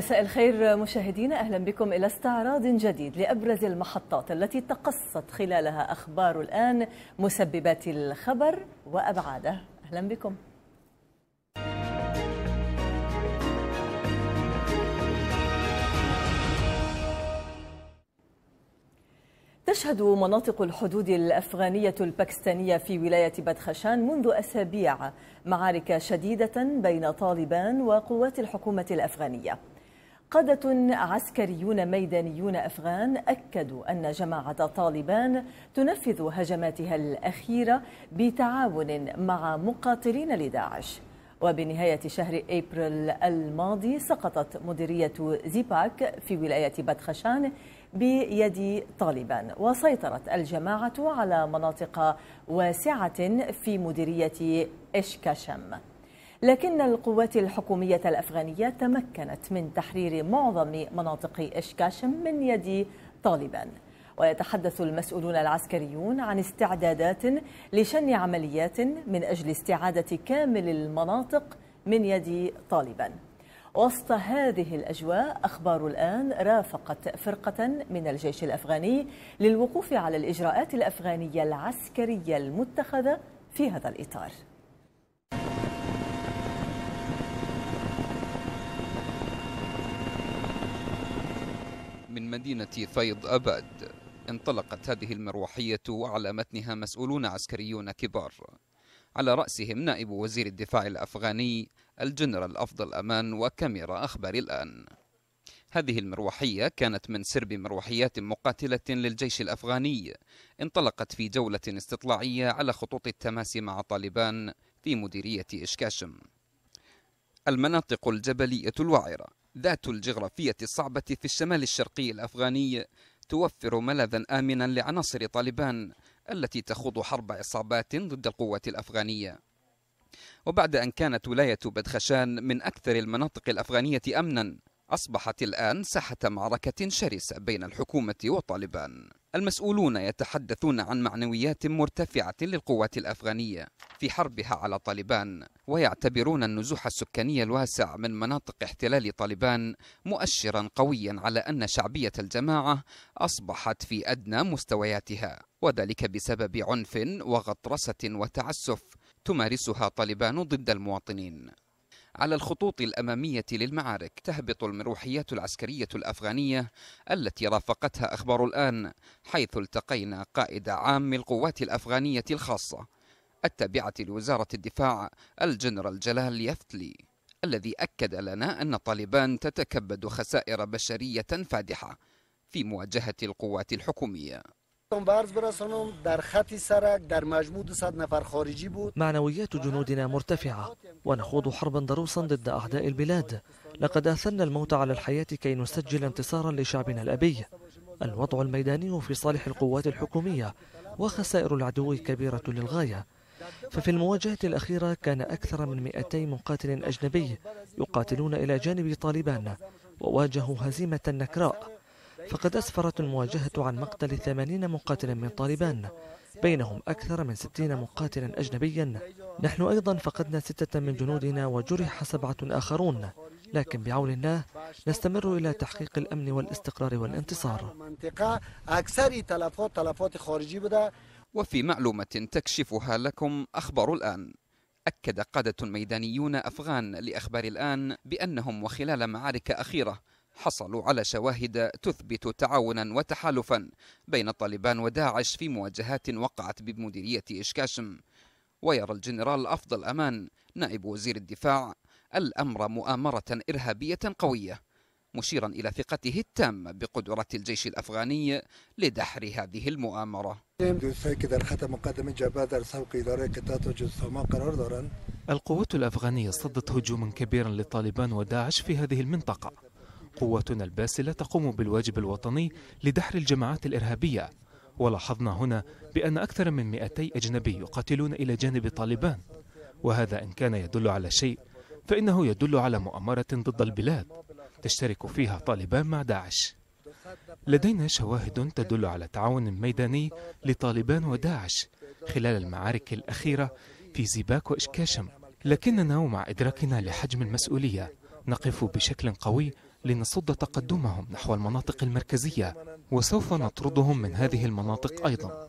مساء الخير مشاهدينا اهلا بكم الى استعراض جديد لابرز المحطات التي تقصت خلالها اخبار الان مسببات الخبر وابعاده اهلا بكم تشهد مناطق الحدود الأفغانية الباكستانية في ولاية بدخشان منذ أسابيع معارك شديدة بين طالبان وقوات الحكومة الأفغانية قادة عسكريون ميدانيون أفغان أكدوا أن جماعة طالبان تنفذ هجماتها الأخيرة بتعاون مع مقاتلين لداعش وبنهاية شهر أبريل الماضي سقطت مديرية زيباك في ولاية بدخشان بيد طالبان وسيطرت الجماعة على مناطق واسعة في مديرية إشكاشم لكن القوات الحكومية الأفغانية تمكنت من تحرير معظم مناطق إشكاشم من يد طالبان ويتحدث المسؤولون العسكريون عن استعدادات لشن عمليات من أجل استعادة كامل المناطق من يد طالبان وسط هذه الأجواء أخبار الآن رافقت فرقة من الجيش الأفغاني للوقوف على الإجراءات الأفغانية العسكرية المتخذة في هذا الإطار من مدينة فيض أباد انطلقت هذه المروحية وعلى متنها مسؤولون عسكريون كبار على رأسهم نائب وزير الدفاع الأفغاني الجنرال أفضل أمان وكاميرا أخبار الآن هذه المروحية كانت من سرب مروحيات مقاتلة للجيش الأفغاني انطلقت في جولة استطلاعية على خطوط التماس مع طالبان في مديرية إشكاشم المناطق الجبلية الوعرة ذات الجغرافية الصعبة في الشمال الشرقي الأفغاني توفر ملاذا آمنا لعناصر طالبان التي تخوض حرب عصابات ضد القوات الأفغانية وبعد أن كانت ولاية بدخشان من أكثر المناطق الأفغانية أمنا أصبحت الآن ساحة معركة شرسة بين الحكومة وطالبان المسؤولون يتحدثون عن معنويات مرتفعة للقوات الأفغانية في حربها على طالبان ويعتبرون النزوح السكاني الواسع من مناطق احتلال طالبان مؤشرا قويا على أن شعبية الجماعة أصبحت في أدنى مستوياتها وذلك بسبب عنف وغطرسة وتعسف تمارسها طالبان ضد المواطنين على الخطوط الأمامية للمعارك تهبط المروحيات العسكرية الأفغانية التي رافقتها أخبار الآن حيث التقينا قائد عام القوات الأفغانية الخاصة التابعة لوزارة الدفاع الجنرال جلال يفتلي الذي أكد لنا أن طالبان تتكبد خسائر بشرية فادحة في مواجهة القوات الحكومية معنويات جنودنا مرتفعة ونخوض حربا ضروسا ضد أعداء البلاد لقد أثنى الموت على الحياة كي نسجل انتصارا لشعبنا الأبي الوضع الميداني في صالح القوات الحكومية وخسائر العدو كبيرة للغاية ففي المواجهة الأخيرة كان أكثر من 200 مقاتل أجنبي يقاتلون إلى جانب طالبان وواجهوا هزيمة نكراء فقد أسفرت المواجهة عن مقتل 80 مقاتلا من طالبان بينهم أكثر من 60 مقاتلا أجنبيا نحن أيضا فقدنا ستة من جنودنا وجرح سبعة آخرون لكن بعون الله نستمر إلى تحقيق الأمن والاستقرار والانتصار وفي معلومة تكشفها لكم أخبر الآن أكد قادة ميدانيون أفغان لأخبار الآن بأنهم وخلال معارك أخيرة حصلوا على شواهد تثبت تعاونا وتحالفا بين الطالبان وداعش في مواجهات وقعت بمديرية إشكاشم ويرى الجنرال أفضل أمان نائب وزير الدفاع الأمر مؤامرة إرهابية قوية مشيرا إلى ثقته التامة بقدرة الجيش الأفغاني لدحر هذه المؤامرة القوات الأفغانية صدت هجوما كبيرا للطالبان وداعش في هذه المنطقة قوتنا الباسلة تقوم بالواجب الوطني لدحر الجماعات الإرهابية ولاحظنا هنا بأن أكثر من 200 أجنبي يقاتلون إلى جانب طالبان وهذا إن كان يدل على شيء فإنه يدل على مؤامرة ضد البلاد تشترك فيها طالبان مع داعش لدينا شواهد تدل على تعاون ميداني لطالبان وداعش خلال المعارك الأخيرة في زيباك وإشكاشم لكننا ومع إدراكنا لحجم المسؤولية نقف بشكل قوي لنصد تقدمهم نحو المناطق المركزية وسوف نطردهم من هذه المناطق أيضا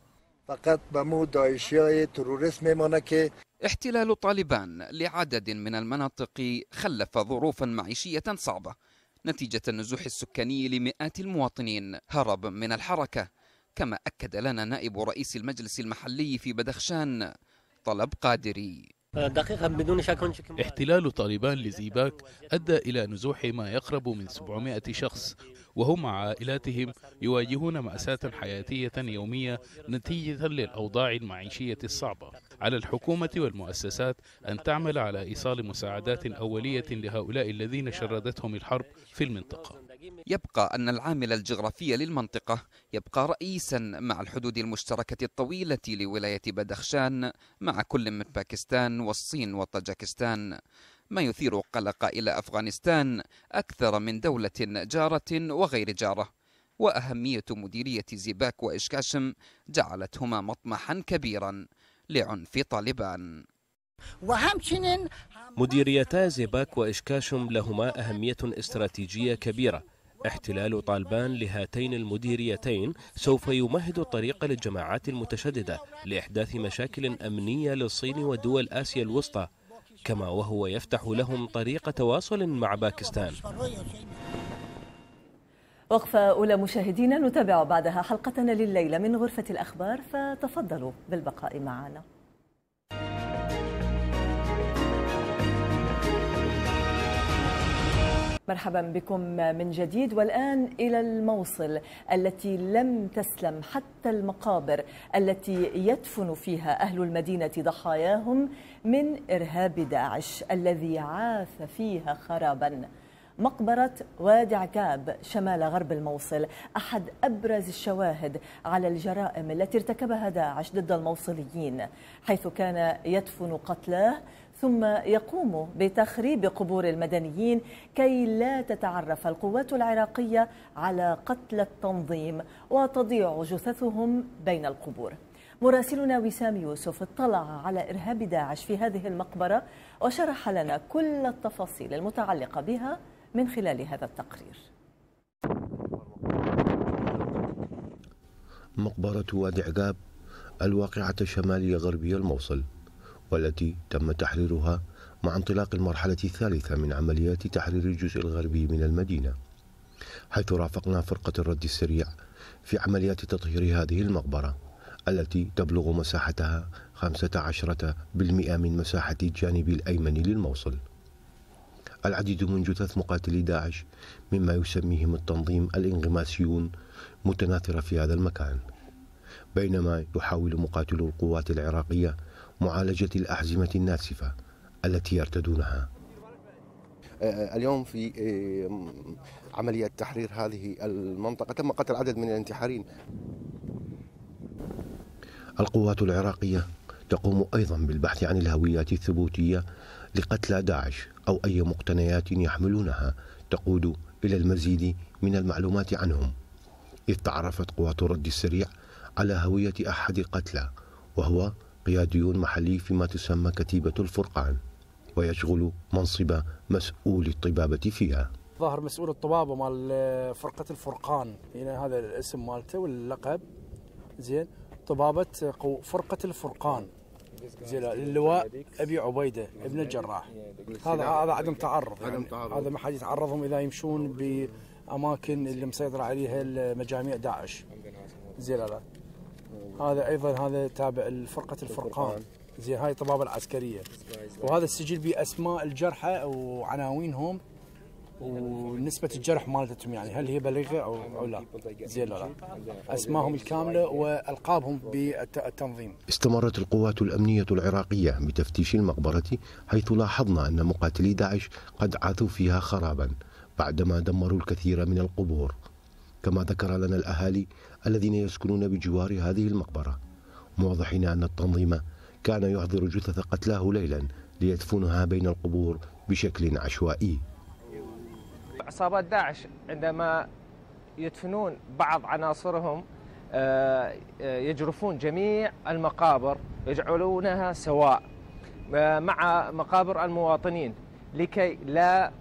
احتلال طالبان لعدد من المناطق خلف ظروفا معيشية صعبة نتيجة النزوح السكاني لمئات المواطنين هرب من الحركة كما أكد لنا نائب رئيس المجلس المحلي في بدخشان طلب قادري دقيقة بدون شك احتلال طالبان لزيباك أدى إلى نزوح ما يقرب من 700 شخص وهم مع عائلاتهم يواجهون مأساة حياتية يومية نتيجة للأوضاع المعيشية الصعبة على الحكومة والمؤسسات أن تعمل على إيصال مساعدات أولية لهؤلاء الذين شردتهم الحرب في المنطقة يبقى أن العامل الجغرافي للمنطقة يبقى رئيسا مع الحدود المشتركة الطويلة لولاية بدخشان مع كل من باكستان والصين وطاجكستان ما يثير قلق إلى أفغانستان أكثر من دولة جارة وغير جارة وأهمية مديرية زيباك وإشكاشم جعلتهما مطمحا كبيرا لعنف طالبان مديريتا زيباك وإشكاشم لهما أهمية استراتيجية كبيرة احتلال طالبان لهاتين المديريتين سوف يمهد الطريق للجماعات المتشددة لإحداث مشاكل أمنية للصين ودول آسيا الوسطى كما وهو يفتح لهم طريق تواصل مع باكستان وقفة أولى مشاهدينا نتابع بعدها حلقتنا لليلة من غرفة الأخبار فتفضلوا بالبقاء معنا مرحبا بكم من جديد والآن إلى الموصل التي لم تسلم حتى المقابر التي يدفن فيها أهل المدينة ضحاياهم من إرهاب داعش الذي عاث فيها خرابا مقبرة وادي عكاب شمال غرب الموصل أحد أبرز الشواهد على الجرائم التي ارتكبها داعش ضد الموصليين حيث كان يدفن قتلاه ثم يقوم بتخريب قبور المدنيين كي لا تتعرف القوات العراقية على قتل التنظيم وتضيع جثثهم بين القبور مراسلنا وسام يوسف اطلع على إرهاب داعش في هذه المقبرة وشرح لنا كل التفاصيل المتعلقة بها من خلال هذا التقرير مقبرة وادي عقاب الواقعة شمالي غربي الموصل والتي تم تحريرها مع انطلاق المرحلة الثالثة من عمليات تحرير الجزء الغربي من المدينة حيث رافقنا فرقة الرد السريع في عمليات تطهير هذه المقبرة التي تبلغ مساحتها 15% من مساحة الجانب الأيمن للموصل العديد من جثث مقاتلي داعش مما يسميهم التنظيم الإنغماسيون متناثرة في هذا المكان بينما يحاول مقاتلو القوات العراقية معالجة الأحزمة الناسفة التي يرتدونها آه، آه، اليوم في آه، عملية تحرير هذه المنطقة تم قتل عدد من الانتحارين القوات العراقية تقوم أيضا بالبحث عن الهويات الثبوتية لقتلى داعش أو أي مقتنيات يحملونها تقود إلى المزيد من المعلومات عنهم إذ تعرفت قوات الرد السريع على هوية أحد القتلى وهو قيادي محلي فيما تسمى كتيبة الفرقان ويشغل منصب مسؤول الطبابة فيها ظاهر مسؤول الطبابة مال آه، فرقة الفرقان هنا يعني هذا الاسم مالته واللقب زين طبابة فرقة الفرقان زين اللواء ابي عبيده ابن الجراح هذا هذا عدم تعرض يعني هذا ما حد يتعرضهم اذا يمشون باماكن اللي مسيطره عليها مجاميع داعش زين لا هذا ايضا هذا تابع لفرقه الفرقان زين هاي الطبابه العسكريه وهذا السجل باسماء الجرحى وعناوينهم ونسبة الجرح مالتهم يعني هل هي بليغة أو, أو لا زين لا أسمائهم الكاملة وألقابهم بالتنظيم استمرت القوات الأمنية العراقية بتفتيش المقبرة حيث لاحظنا أن مقاتلي داعش قد عاثوا فيها خرابا بعدما دمروا الكثير من القبور كما ذكر لنا الأهالي الذين يسكنون بجوار هذه المقبرة موضحين أن التنظيم كان يحضر جثث قتلاه ليلا ليدفنها بين القبور بشكل عشوائي عصابات داعش عندما يدفنون بعض عناصرهم آه، آه، يجرفون جميع المقابر يجعلونها سواء آه، مع مقابر المواطنين لكي لا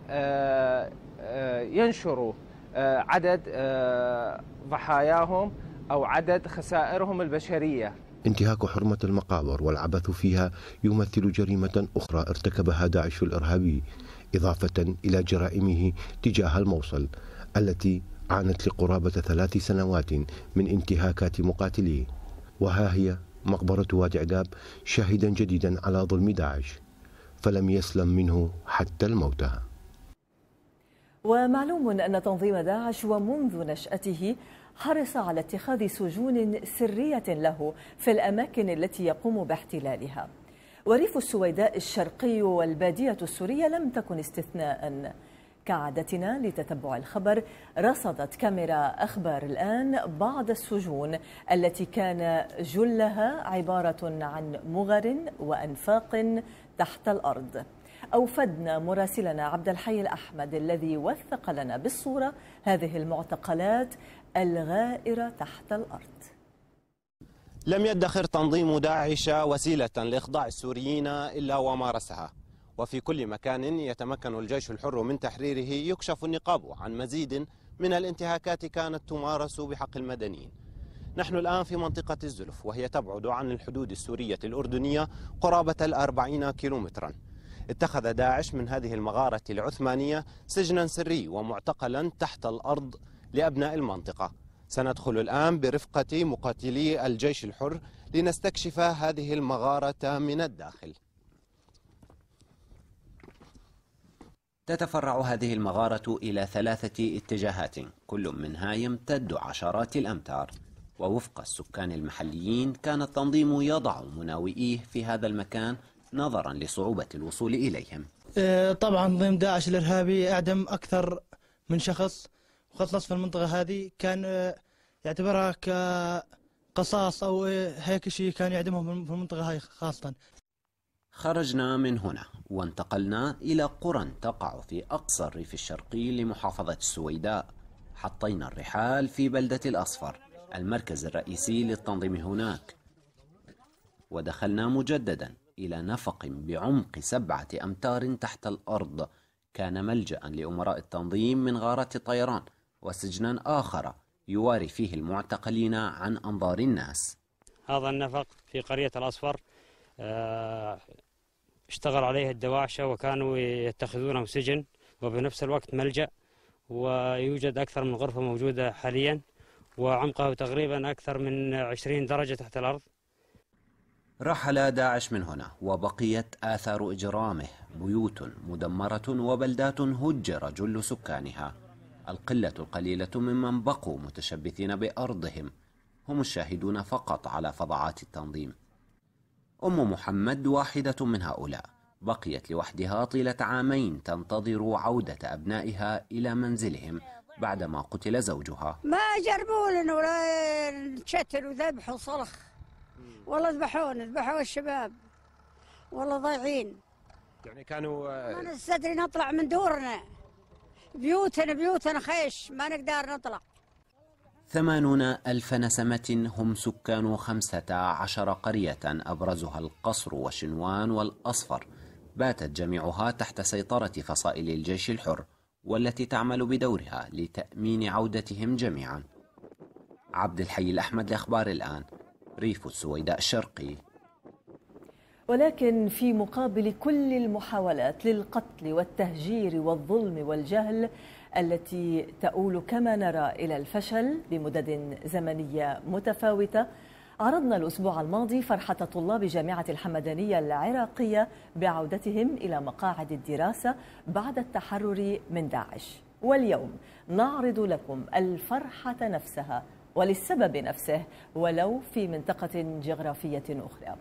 ينشروا آه، عدد آه، ضحاياهم أو عدد خسائرهم البشرية انتهاك حرمة المقابر والعبث فيها يمثل جريمة أخرى ارتكبها داعش الإرهابي إضافة إلى جرائمه تجاه الموصل التي عانت لقرابة ثلاث سنوات من انتهاكات مقاتليه وها هي مقبرة وادي عقاب شاهدا جديدا على ظلم داعش فلم يسلم منه حتى الموتى ومعلوم أن تنظيم داعش ومنذ نشأته حرص على اتخاذ سجون سرية له في الأماكن التي يقوم باحتلالها وريف السويداء الشرقي والبادية السورية لم تكن استثناء كعادتنا لتتبع الخبر رصدت كاميرا أخبار الآن بعض السجون التي كان جلها عبارة عن مغر وأنفاق تحت الأرض أوفدنا مراسلنا عبد الحي الأحمد الذي وثق لنا بالصورة هذه المعتقلات الغائرة تحت الأرض لم يدخر تنظيم داعش وسيلة لإخضاع السوريين إلا ومارسها وفي كل مكان يتمكن الجيش الحر من تحريره يكشف النقاب عن مزيد من الانتهاكات كانت تمارس بحق المدنيين نحن الآن في منطقة الزلف وهي تبعد عن الحدود السورية الأردنية قرابة الأربعين كيلومتراً اتخذ داعش من هذه المغارة العثمانية سجنا سري ومعتقلا تحت الأرض لأبناء المنطقة سندخل الآن برفقة مقاتلي الجيش الحر لنستكشف هذه المغارة من الداخل تتفرع هذه المغارة إلى ثلاثة اتجاهات كل منها يمتد عشرات الأمتار ووفق السكان المحليين كان التنظيم يضع مناوئيه في هذا المكان نظرا لصعوبة الوصول إليهم آه، طبعا ضم داعش الإرهابي أعدم أكثر من شخص وخلص في المنطقة هذه كان آه، يعتبرها كقصاص أو آه، هيك شيء كان يعدمهم في المنطقة هاي خاصة خرجنا من هنا وانتقلنا إلى قرى تقع في أقصى الريف الشرقي لمحافظة السويداء حطينا الرحال في بلدة الأصفر المركز الرئيسي للتنظيم هناك ودخلنا مجددا إلى نفق بعمق سبعة أمتار تحت الأرض كان ملجأ لأمراء التنظيم من غارة الطيران وسجنا آخر يواري فيه المعتقلين عن أنظار الناس هذا النفق في قرية الأصفر آه، اشتغل عليه الدواعشة وكانوا يتخذونه سجن وبنفس الوقت ملجأ ويوجد أكثر من غرفة موجودة حاليا وعمقه تقريبا أكثر من 20 درجة تحت الأرض رحل داعش من هنا وبقيت آثار إجرامه بيوت مدمرة وبلدات هجر جل سكانها القلة القليلة ممن بقوا متشبثين بأرضهم هم الشاهدون فقط على فظعات التنظيم أم محمد واحدة من هؤلاء بقيت لوحدها طيلة عامين تنتظر عودة أبنائها إلى منزلهم بعدما قتل زوجها ما جربوا لنا ولا شتل وذبح وصلخ والله ذبحونا ذبحوا الشباب والله ضايعين يعني كانوا آه، ما نستدري نطلع من دورنا بيوتنا بيوتنا خيش ما نقدر نطلع ثمانون ألف نسمة هم سكان خمسة عشر قرية أبرزها القصر وشنوان والأصفر باتت جميعها تحت سيطرة فصائل الجيش الحر والتي تعمل بدورها لتأمين عودتهم جميعا عبد الحي الأحمد لأخبار الآن ريف السويداء الشرقي ولكن في مقابل كل المحاولات للقتل والتهجير والظلم والجهل التي تؤول كما نرى الى الفشل بمدد زمنيه متفاوته عرضنا الاسبوع الماضي فرحه طلاب جامعه الحمدانيه العراقيه بعودتهم الى مقاعد الدراسه بعد التحرر من داعش واليوم نعرض لكم الفرحه نفسها وللسبب نفسه ولو في منطقة جغرافية أخرى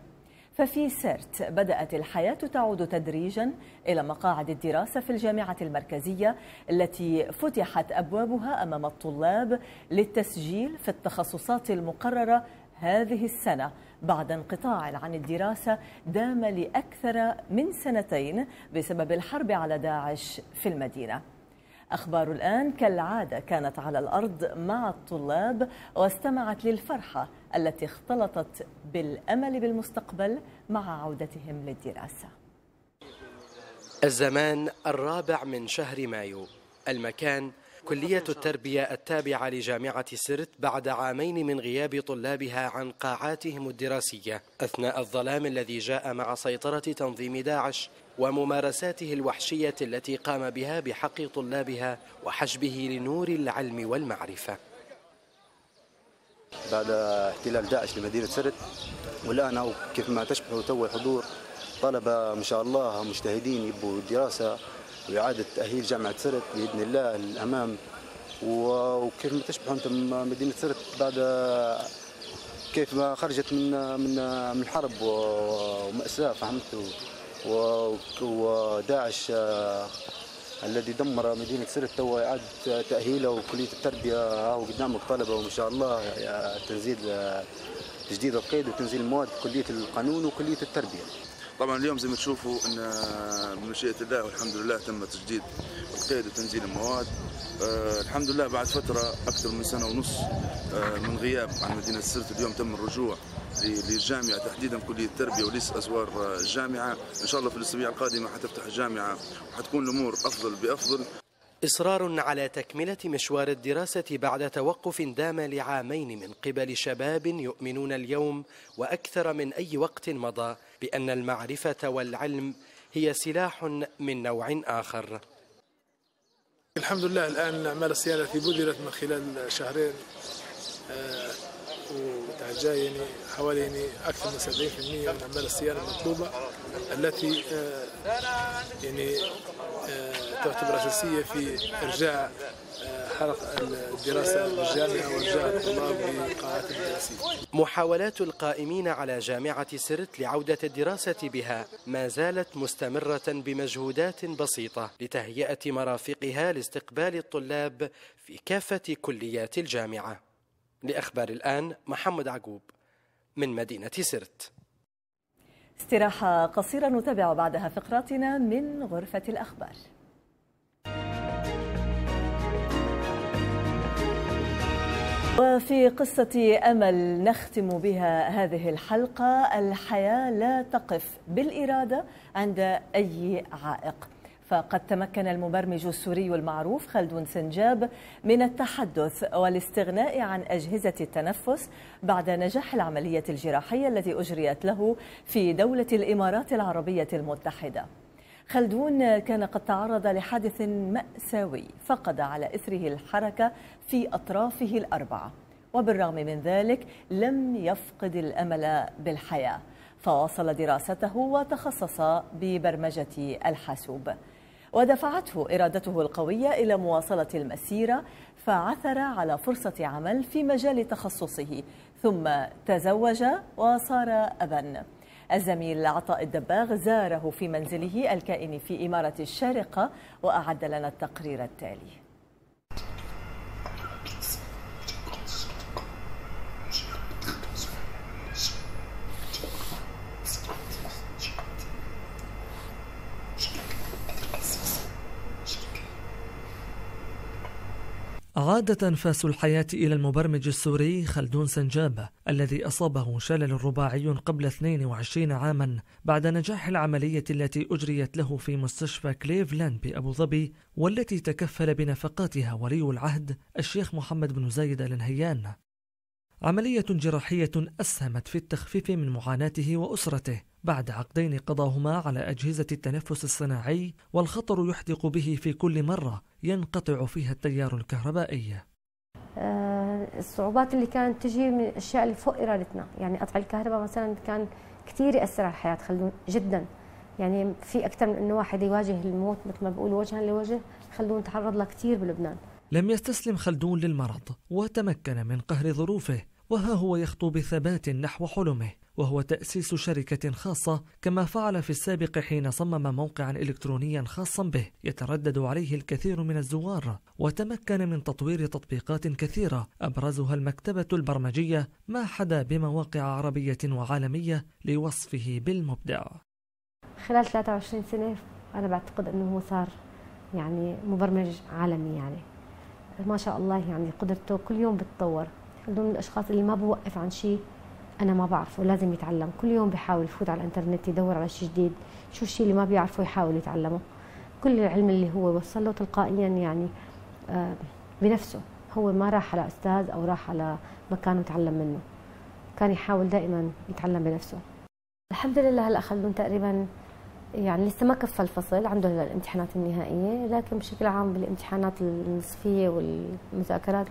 ففي سيرت بدأت الحياة تعود تدريجا إلى مقاعد الدراسة في الجامعة المركزية التي فتحت أبوابها أمام الطلاب للتسجيل في التخصصات المقررة هذه السنة بعد انقطاع عن الدراسة دام لأكثر من سنتين بسبب الحرب على داعش في المدينة أخبار الآن كالعادة كانت على الأرض مع الطلاب واستمعت للفرحة التي اختلطت بالأمل بالمستقبل مع عودتهم للدراسة الزمان الرابع من شهر مايو المكان كلية التربية التابعة لجامعة سرت بعد عامين من غياب طلابها عن قاعاتهم الدراسية أثناء الظلام الذي جاء مع سيطرة تنظيم داعش وممارساته الوحشية التي قام بها بحق طلابها وحجبه لنور العلم والمعرفة بعد احتلال داعش لمدينة سرت والآن أو كيف ما تشبه تو الحضور طلبة إن شاء الله مجتهدين يبوا دراسة واعاده تاهيل جامعه سرت باذن الله للامام وكيف ما تشبحوا انتم مدينه سرت بعد كيف ما خرجت من من من حرب وماساه فهمت وداعش آه، الذي دمر مدينة سرت تو إعادة تأهيله وكلية التربية هاو آه، قدامك طلبة وإن شاء الله آه، تنزيل تجديد القيد وتنزيل المواد كلية القانون وكلية التربية طبعا اليوم زي ما تشوفوا ان بمشيئه آه، الله والحمد لله تم تجديد القيد وتنزيل المواد أه الحمد لله بعد فتره اكثر من سنه ونص أه من غياب عن مدينه سرت اليوم تم الرجوع للجامعه تحديدا كليه التربيه وليس ازوار الجامعه آه، ان شاء الله في الاسبوع القادمه حتفتح الجامعه وحتكون الامور افضل بافضل إصرار على تكملة مشوار الدراسة بعد توقف دام لعامين من قبل شباب يؤمنون اليوم وأكثر من أي وقت مضى بأن المعرفة والعلم هي سلاح من نوع آخر الحمد لله الآن أعمال الصيانة التي بذلت من خلال شهرين آه يعني حوالي يعني أكثر من 70% من أعمال الصيانة المطلوبة التي آه، يعني آه، تعتبر أساسية في إرجاع حرق الدراسة الجامعه ورجاع الطلاب لقاعات الدراسية محاولات القائمين على جامعة سرت لعودة الدراسة بها ما زالت مستمرة بمجهودات بسيطة لتهيئة مرافقها لاستقبال الطلاب في كافة كليات الجامعة لأخبار الآن محمد عقوب من مدينة سرت استراحة قصيرة نتابع بعدها فقراتنا من غرفة الأخبار وفي قصة أمل نختم بها هذه الحلقة الحياة لا تقف بالإرادة عند أي عائق فقد تمكن المبرمج السوري المعروف خلدون سنجاب من التحدث والاستغناء عن أجهزة التنفس بعد نجاح العملية الجراحية التي أجريت له في دولة الإمارات العربية المتحدة خلدون كان قد تعرض لحادث مأساوي فقد على إثره الحركة في أطرافه الأربعة وبالرغم من ذلك لم يفقد الأمل بالحياة فواصل دراسته وتخصص ببرمجة الحاسوب ودفعته إرادته القوية إلى مواصلة المسيرة فعثر على فرصة عمل في مجال تخصصه ثم تزوج وصار أباً الزميل عطاء الدباغ زاره في منزله الكائن في إمارة الشارقة وأعد لنا التقرير التالي عادة فاس الحياة إلى المبرمج السوري خلدون سنجاب الذي أصابه شلل رباعي قبل 22 عاما بعد نجاح العملية التي أجريت له في مستشفى كليفلاند بأبو ظبي والتي تكفل بنفقاتها ولي العهد الشيخ محمد بن زايد الانهيان عملية جراحية أسهمت في التخفيف من معاناته وأسرته بعد عقدين قضاهما على أجهزة التنفس الصناعي والخطر يحدق به في كل مرة ينقطع فيها التيار الكهربائي آه، الصعوبات اللي كانت تجي من الأشياء اللي فوق إرادتنا يعني قطع الكهرباء مثلا كان كثير يأثر على الحياة خلدون جدا يعني في أكثر من أنه واحد يواجه الموت مثل ما بقول وجها لوجه خلدون تعرض له كثير بلبنان لم يستسلم خلدون للمرض وتمكن من قهر ظروفه وها هو يخطو بثبات نحو حلمه وهو تأسيس شركة خاصة كما فعل في السابق حين صمم موقعا إلكترونيا خاصا به يتردد عليه الكثير من الزوار وتمكن من تطوير تطبيقات كثيرة أبرزها المكتبة البرمجية ما حدا بمواقع عربية وعالمية لوصفه بالمبدع خلال 23 سنة أنا بعتقد أنه هو صار يعني مبرمج عالمي يعني ما شاء الله يعني قدرته كل يوم بتطور ضمن الأشخاص اللي ما بوقف عن شيء انا ما بعرفه لازم يتعلم كل يوم بحاول يفوت على الانترنت يدور على شيء جديد شو الشيء اللي ما بيعرفه يحاول يتعلمه كل العلم اللي هو وصل له تلقائيا يعني آه، بنفسه هو ما راح على استاذ او راح على مكان وتعلم منه كان يحاول دائما يتعلم بنفسه الحمد لله هلا خلون تقريبا يعني لسه ما كفى الفصل عنده الامتحانات النهائيه لكن بشكل عام بالامتحانات النصفيه والمذاكرات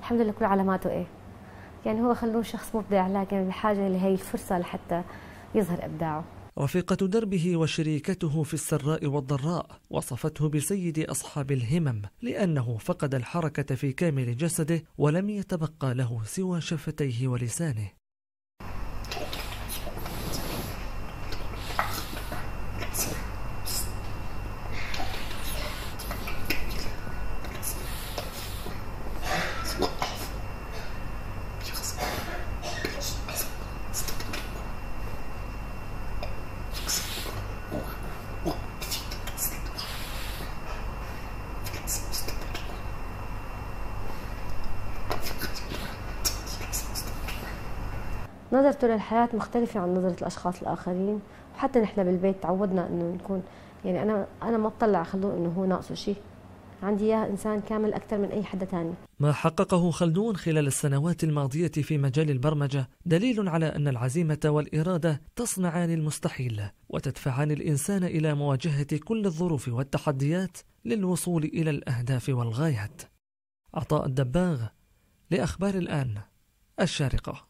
الحمد لله كل علاماته ايه يعني هو خلوه شخص مبدع لكن بحاجة لهي الفرصة لحتى يظهر إبداعه رفيقة دربه وشريكته في السراء والضراء وصفته بسيد أصحاب الهمم لأنه فقد الحركة في كامل جسده ولم يتبقى له سوى شفتيه ولسانه نظرته للحياة مختلفة عن نظرة الأشخاص الآخرين وحتى نحن بالبيت تعودنا إنه نكون يعني أنا أنا ما بطلع خلدون إنه هو ناقصه شيء عندي إياه إنسان كامل أكثر من أي حدا تاني ما حققه خلدون خلال السنوات الماضية في مجال البرمجة دليل على أن العزيمة والإرادة تصنعان المستحيل وتدفعان الإنسان إلى مواجهة كل الظروف والتحديات للوصول إلى الأهداف والغايات عطاء الدباغ لأخبار الآن الشارقة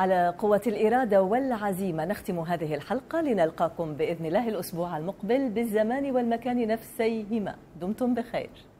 على قوة الإرادة والعزيمة نختم هذه الحلقة لنلقاكم بإذن الله الأسبوع المقبل بالزمان والمكان نفسيهما دمتم بخير